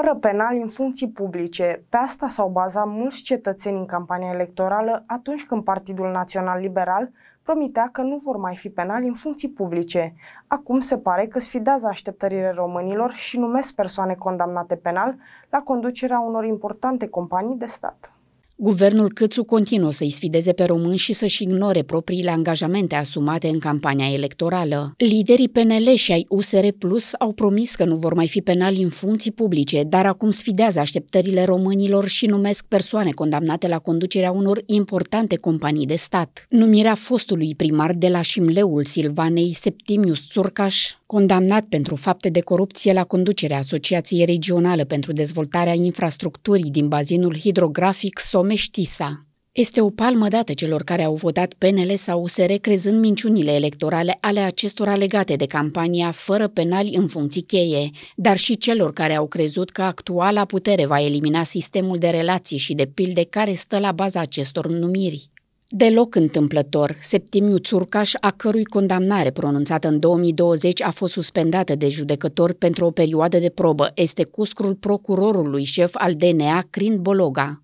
fără penal în funcții publice. Pe asta s-au bazat mulți cetățeni în campania electorală atunci când Partidul Național Liberal promitea că nu vor mai fi penali în funcții publice. Acum se pare că sfidează așteptările românilor și numesc persoane condamnate penal la conducerea unor importante companii de stat. Guvernul Cățu continuă să-i sfideze pe români și să-și ignore propriile angajamente asumate în campania electorală. Liderii PNL și ai USR Plus au promis că nu vor mai fi penali în funcții publice, dar acum sfidează așteptările românilor și numesc persoane condamnate la conducerea unor importante companii de stat. Numirea fostului primar de la Șimleul Silvanei, Septimius Țurcaș, condamnat pentru fapte de corupție la conducerea Asociației Regionale pentru Dezvoltarea Infrastructurii din Bazinul Hidrografic Som Meștisa. Este o palmă dată celor care au votat PNL sau USR crezând minciunile electorale ale acestora legate de campania fără penali în funcții cheie, dar și celor care au crezut că actuala putere va elimina sistemul de relații și de pilde care stă la baza acestor numiri. Deloc întâmplător, Septimiu Țurcaș, a cărui condamnare pronunțată în 2020 a fost suspendată de judecător pentru o perioadă de probă, este cuscrul procurorului șef al DNA, Crin Bologa.